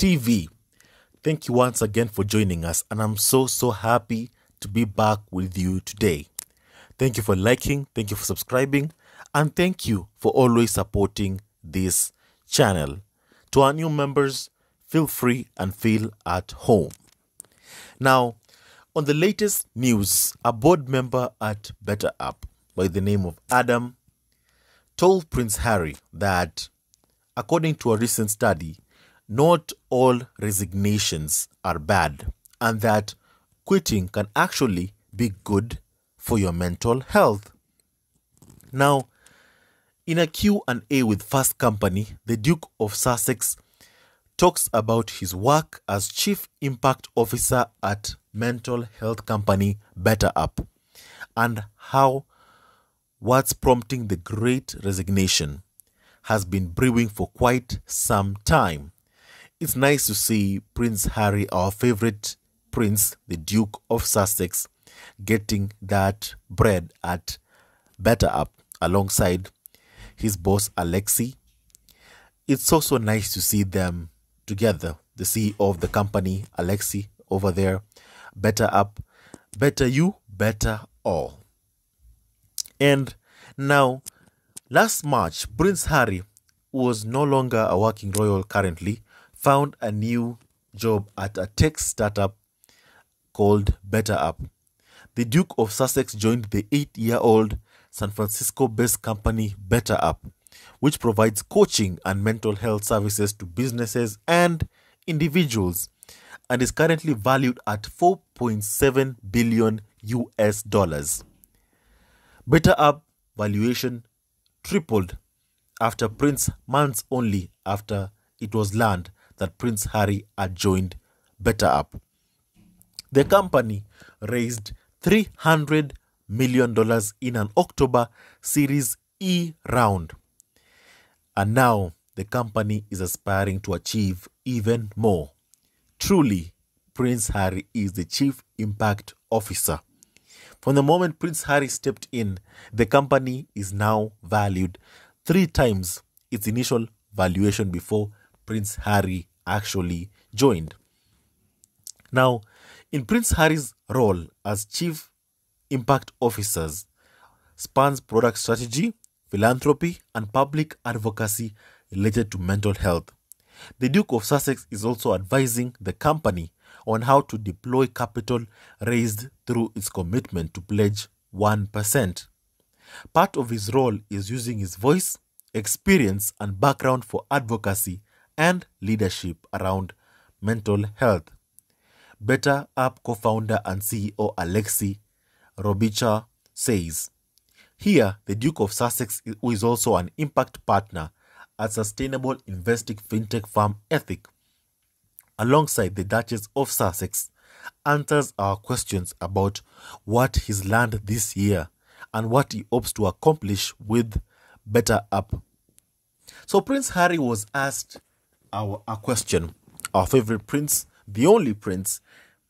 TV. Thank you once again for joining us, and I'm so so happy to be back with you today. Thank you for liking, thank you for subscribing, and thank you for always supporting this channel. To our new members, feel free and feel at home. Now, on the latest news, a board member at Better Up by the name of Adam told Prince Harry that, according to a recent study, not all resignations are bad and that quitting can actually be good for your mental health. Now, in a Q&A with Fast Company, the Duke of Sussex talks about his work as Chief Impact Officer at mental health company Better Up and how what's prompting the great resignation has been brewing for quite some time. It's nice to see Prince Harry, our favorite prince, the Duke of Sussex, getting that bread at Better Up alongside his boss Alexi. It's also nice to see them together. The CEO of the company, Alexi, over there, Better Up, Better You, Better All. And now, last March, Prince Harry was no longer a working royal currently found a new job at a tech startup called BetterUp. The Duke of Sussex joined the eight year old San Francisco based company BetterUp, which provides coaching and mental health services to businesses and individuals, and is currently valued at 4.7 billion US dollars. BetterUp valuation tripled after Prince months only after it was learned that Prince Harry had joined Better Up. The company raised $300 million in an October Series E round. And now the company is aspiring to achieve even more. Truly, Prince Harry is the chief impact officer. From the moment Prince Harry stepped in, the company is now valued three times its initial valuation before Prince Harry actually joined. Now, in Prince Harry's role as Chief Impact Officers spans product strategy, philanthropy, and public advocacy related to mental health. The Duke of Sussex is also advising the company on how to deploy capital raised through its commitment to pledge 1%. Part of his role is using his voice, experience, and background for advocacy and leadership around mental health. Better Up co founder and CEO Alexi Robicha says Here, the Duke of Sussex, who is also an impact partner at sustainable investing fintech firm Ethic, alongside the Duchess of Sussex, answers our questions about what he's learned this year and what he hopes to accomplish with Better Up. So, Prince Harry was asked our, question. Our favorite prince, the only prince,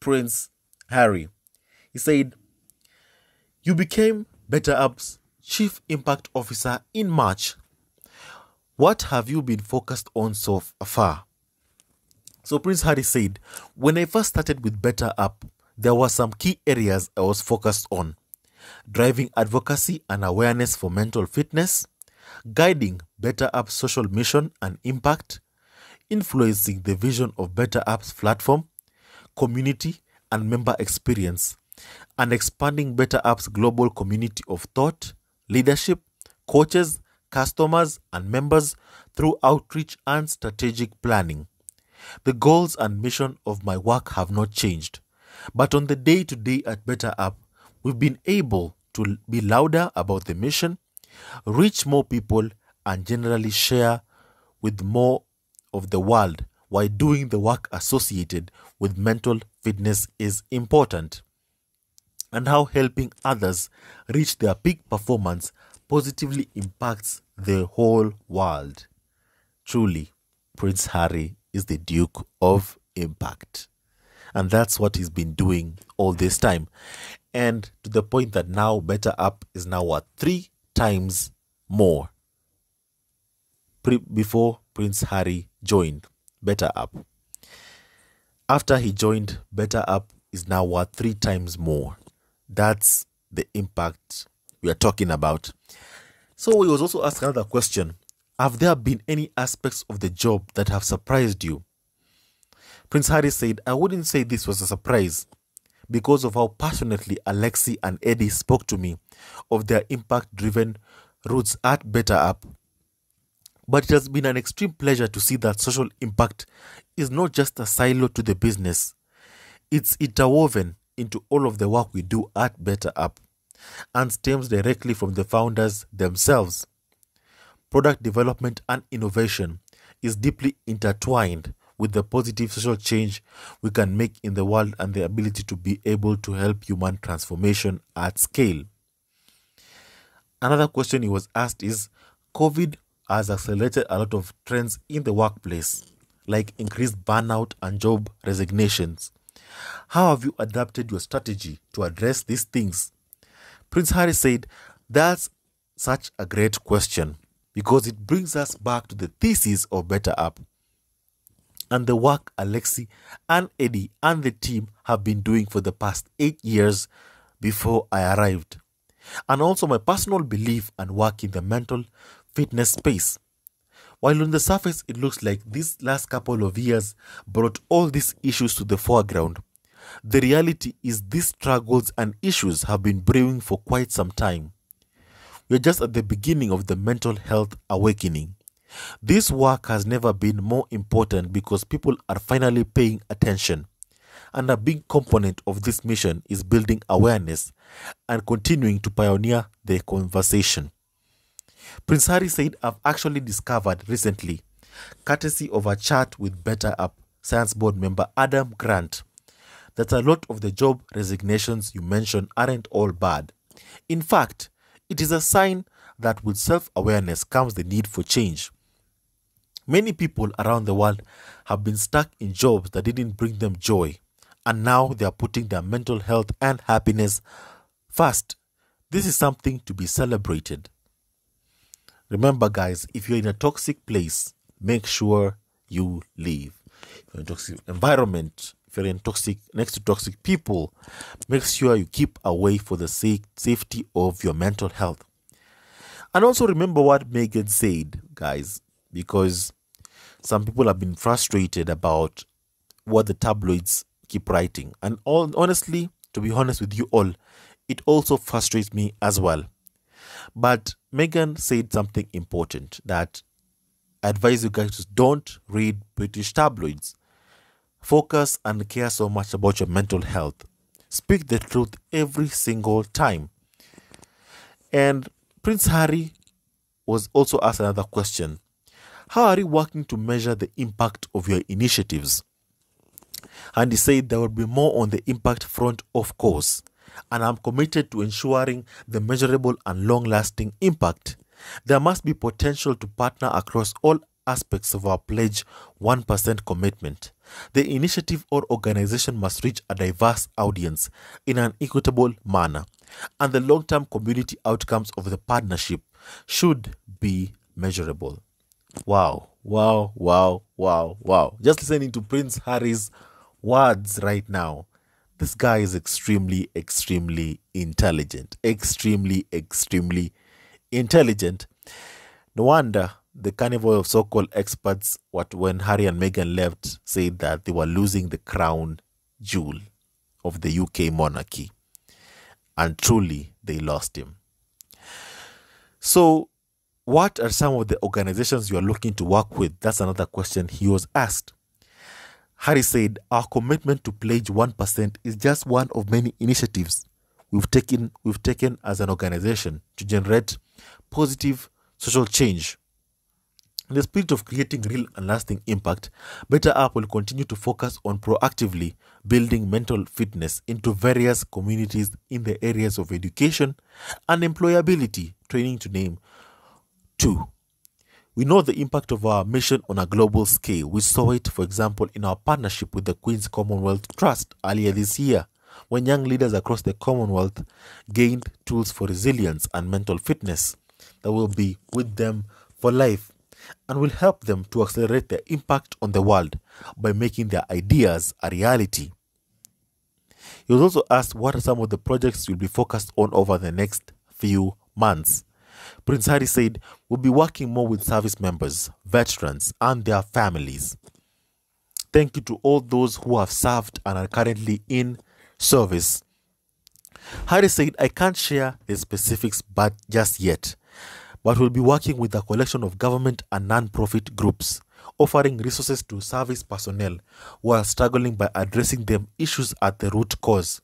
Prince Harry. He said, You became Better Up's Chief Impact Officer in March. What have you been focused on so far? So Prince Harry said, When I first started with Better Up, there were some key areas I was focused on driving advocacy and awareness for mental fitness, guiding Better Up's social mission and impact, influencing the vision of Better Apps platform, community, and member experience, and expanding Better Apps global community of thought, leadership, coaches, customers, and members through outreach and strategic planning. The goals and mission of my work have not changed, but on the day to day at Better App, we've been able to be louder about the mission, reach more people, and generally share with more of the world why doing the work associated with mental fitness is important and how helping others reach their peak performance positively impacts the whole world. Truly, Prince Harry is the Duke of Impact. And that's what he's been doing all this time. And to the point that now Better Up is now worth three times more pre- before Prince Harry joined Better Up. After he joined Better Up is now worth three times more. That's the impact we are talking about. So he was also asked another question. Have there been any aspects of the job that have surprised you? Prince Harry said, I wouldn't say this was a surprise because of how passionately Alexi and Eddie spoke to me of their impact driven roots at Better Up but it has been an extreme pleasure to see that social impact is not just a silo to the business. It's interwoven into all of the work we do at Better Up and stems directly from the founders themselves. Product development and innovation is deeply intertwined with the positive social change we can make in the world and the ability to be able to help human transformation at scale. Another question he was asked is COVID has accelerated a lot of trends in the workplace, like increased burnout and job resignations. How have you adapted your strategy to address these things? Prince Harry said, That's such a great question because it brings us back to the thesis of Better Up and the work Alexi and Eddie and the team have been doing for the past eight years before I arrived. And also my personal belief and work in the mental, fitness space. While on the surface it looks like these last couple of years brought all these issues to the foreground, the reality is these struggles and issues have been brewing for quite some time. We're just at the beginning of the mental health awakening. This work has never been more important because people are finally paying attention. And a big component of this mission is building awareness and continuing to pioneer the conversation. Prince Harry said, I've actually discovered recently, courtesy of a chat with Better Up Science Board member Adam Grant, that a lot of the job resignations you mentioned aren't all bad. In fact, it is a sign that with self awareness comes the need for change. Many people around the world have been stuck in jobs that didn't bring them joy, and now they are putting their mental health and happiness first. This is something to be celebrated. Remember, guys, if you're in a toxic place, make sure you leave. If you're in toxic environment, if you're in toxic next to toxic people, make sure you keep away for the sake, safety of your mental health. And also remember what Megan said, guys, because some people have been frustrated about what the tabloids keep writing. And all honestly, to be honest with you all, it also frustrates me as well. But Megan said something important that I advise you guys to don't read British tabloids. Focus and care so much about your mental health. Speak the truth every single time. And Prince Harry was also asked another question How are you working to measure the impact of your initiatives? And he said there will be more on the impact front, of course and I'm committed to ensuring the measurable and long lasting impact. There must be potential to partner across all aspects of our pledge 1% commitment. The initiative or organization must reach a diverse audience in an equitable manner, and the long term community outcomes of the partnership should be measurable. Wow, wow, wow, wow, wow. Just listening to Prince Harry's words right now this guy is extremely, extremely intelligent. Extremely, extremely intelligent. No wonder the carnival of so called experts, what when Harry and Meghan left, said that they were losing the crown jewel of the UK monarchy. And truly, they lost him. So, what are some of the organizations you are looking to work with? That's another question he was asked. Harry said, Our commitment to pledge 1% is just one of many initiatives we've taken, we've taken as an organization to generate positive social change. In the spirit of creating real and lasting impact, Better App will continue to focus on proactively building mental fitness into various communities in the areas of education and employability, training to name two. We know the impact of our mission on a global scale. We saw it, for example, in our partnership with the Queen's Commonwealth Trust earlier this year, when young leaders across the Commonwealth gained tools for resilience and mental fitness that will be with them for life and will help them to accelerate their impact on the world by making their ideas a reality. He was also asked what are some of the projects you'll be focused on over the next few months. Prince Harry said, We'll be working more with service members, veterans, and their families. Thank you to all those who have served and are currently in service. Harry said, I can't share the specifics but just yet, but we'll be working with a collection of government and non-profit groups, offering resources to service personnel who are struggling by addressing them issues at the root cause.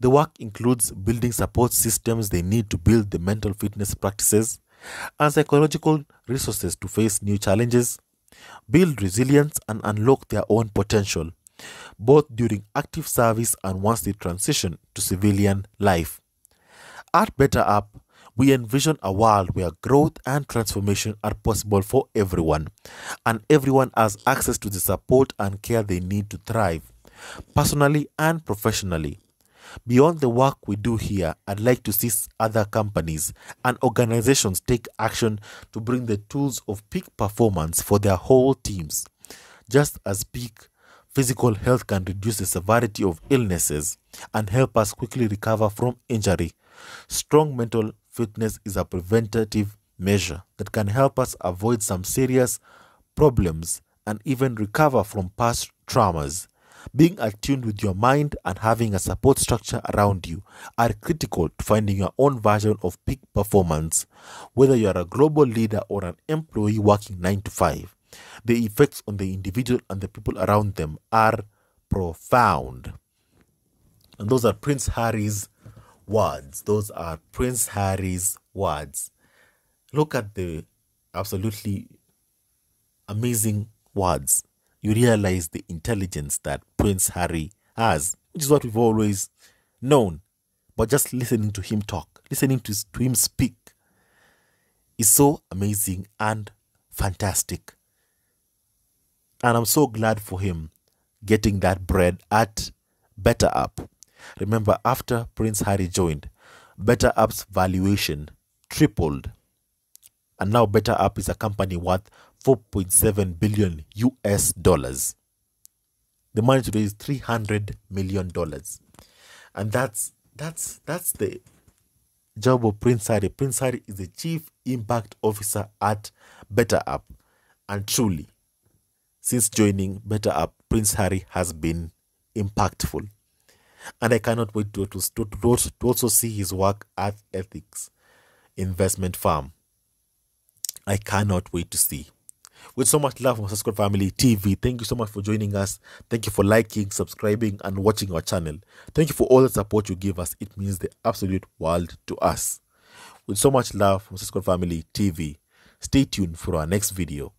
The work includes building support systems they need to build the mental fitness practices and psychological resources to face new challenges, build resilience, and unlock their own potential, both during active service and once they transition to civilian life. At Better Up, we envision a world where growth and transformation are possible for everyone, and everyone has access to the support and care they need to thrive, personally and professionally. Beyond the work we do here, I'd like to see other companies and organizations take action to bring the tools of peak performance for their whole teams. Just as peak physical health can reduce the severity of illnesses and help us quickly recover from injury, strong mental fitness is a preventative measure that can help us avoid some serious problems and even recover from past traumas. Being attuned with your mind and having a support structure around you are critical to finding your own version of peak performance, whether you are a global leader or an employee working 9 to 5. The effects on the individual and the people around them are profound. And those are Prince Harry's words. Those are Prince Harry's words. Look at the absolutely amazing words you realize the intelligence that Prince Harry has, which is what we've always known. But just listening to him talk, listening to, to him speak, is so amazing and fantastic. And I'm so glad for him getting that bread at Better Up. Remember, after Prince Harry joined, Better Up's valuation tripled. And now Better Up is a company worth 4.7 billion US dollars. The money today is 300 million dollars. And that's that's that's the job of Prince Harry. Prince Harry is the chief impact officer at Better Up. And truly, since joining Better Up, Prince Harry has been impactful. And I cannot wait to, to, to, to also see his work at Ethics Investment Firm. I cannot wait to see. With so much love from Sasquatch Family TV, thank you so much for joining us. Thank you for liking, subscribing, and watching our channel. Thank you for all the support you give us. It means the absolute world to us. With so much love from Sasquatch Family TV, stay tuned for our next video.